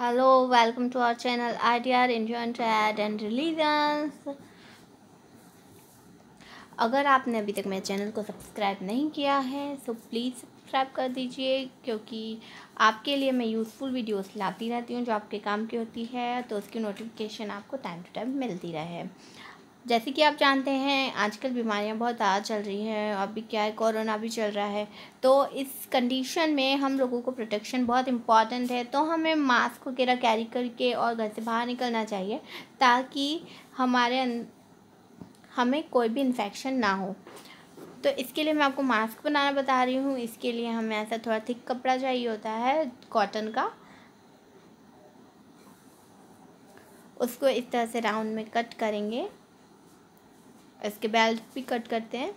hello welcome to our channel IDR Indian Trad and religions अगर आपने अभी तक मेरे चैनल को सब्सक्राइब नहीं किया है तो प्लीज़ सब्सक्राइब कर दीजिए क्योंकि आपके लिए मैं यूज़फुल वीडियोस लाती रहती हूँ जो आपके काम की होती है तो उसकी नोटिफिकेशन आपको टाइम टू टाइम मिलती रहे जैसे कि आप जानते हैं आजकल बीमारियां बहुत ज़्यादा चल रही हैं अभी क्या है कोरोना भी चल रहा है तो इस कंडीशन में हम लोगों को प्रोटेक्शन बहुत इम्पॉर्टेंट है तो हमें मास्क वगैरह कैरी करके और घर से बाहर निकलना चाहिए ताकि हमारे हमें कोई भी इन्फेक्शन ना हो तो इसके लिए मैं आपको मास्क बनाना बता रही हूँ इसके लिए हमें ऐसा थोड़ा थिक कपड़ा चाहिए होता है कॉटन का उसको इस तरह से राउंड में कट करेंगे इसके बेल्ट भी कट करते हैं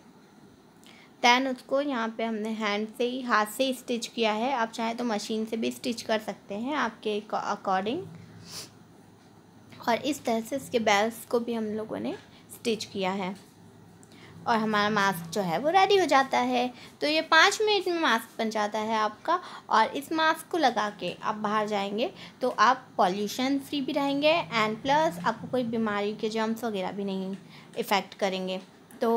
दैन उसको यहाँ पे हमने हैंड से ही हाथ से ही स्टिच किया है आप चाहें तो मशीन से भी स्टिच कर सकते हैं आपके अकॉर्डिंग और इस तरह से इसके बेल्ट को भी हम लोगों ने स्टिच किया है और हमारा मास्क जो है वो रेडी हो जाता है तो ये पाँच मिनट में मास्क बन जाता है आपका और इस मास्क को लगा के आप बाहर जाएंगे तो आप पॉल्यूशन फ्री भी रहेंगे एंड प्लस आपको कोई बीमारी के जर्म्स वगैरह भी नहीं इफ़ेक्ट करेंगे तो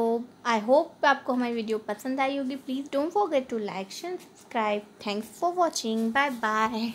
आई होप आपको हमारी वीडियो पसंद आई होगी please don't forget to like and subscribe thanks for watching bye bye